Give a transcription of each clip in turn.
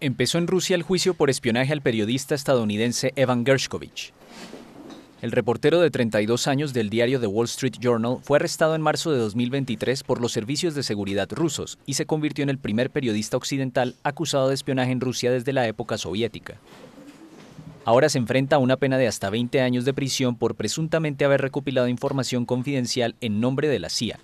empezó en Rusia el juicio por espionaje al periodista estadounidense Evan Gershkovich. El reportero de 32 años del diario The Wall Street Journal fue arrestado en marzo de 2023 por los servicios de seguridad rusos y se convirtió en el primer periodista occidental acusado de espionaje en Rusia desde la época soviética. Ahora se enfrenta a una pena de hasta 20 años de prisión por presuntamente haber recopilado información confidencial en nombre de la CIA,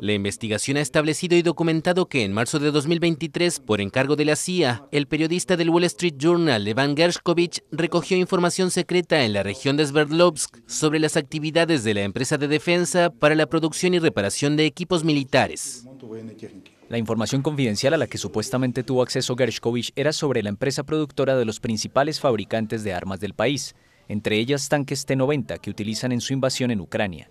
la investigación ha establecido y documentado que en marzo de 2023, por encargo de la CIA, el periodista del Wall Street Journal, Evan Gershkovich, recogió información secreta en la región de Sverdlovsk sobre las actividades de la empresa de defensa para la producción y reparación de equipos militares. La información confidencial a la que supuestamente tuvo acceso Gershkovich era sobre la empresa productora de los principales fabricantes de armas del país, entre ellas tanques T-90 que utilizan en su invasión en Ucrania.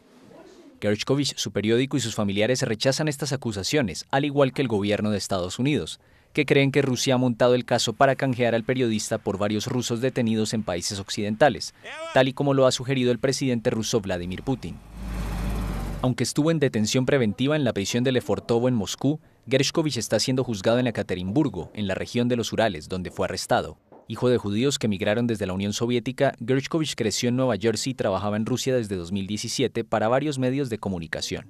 Gershkovich, su periódico y sus familiares rechazan estas acusaciones, al igual que el gobierno de Estados Unidos, que creen que Rusia ha montado el caso para canjear al periodista por varios rusos detenidos en países occidentales, tal y como lo ha sugerido el presidente ruso Vladimir Putin. Aunque estuvo en detención preventiva en la prisión de Lefortovo en Moscú, Gershkovich está siendo juzgado en Ekaterimburgo, en la región de los Urales, donde fue arrestado. Hijo de judíos que emigraron desde la Unión Soviética, Gershkovich creció en Nueva Jersey y trabajaba en Rusia desde 2017 para varios medios de comunicación.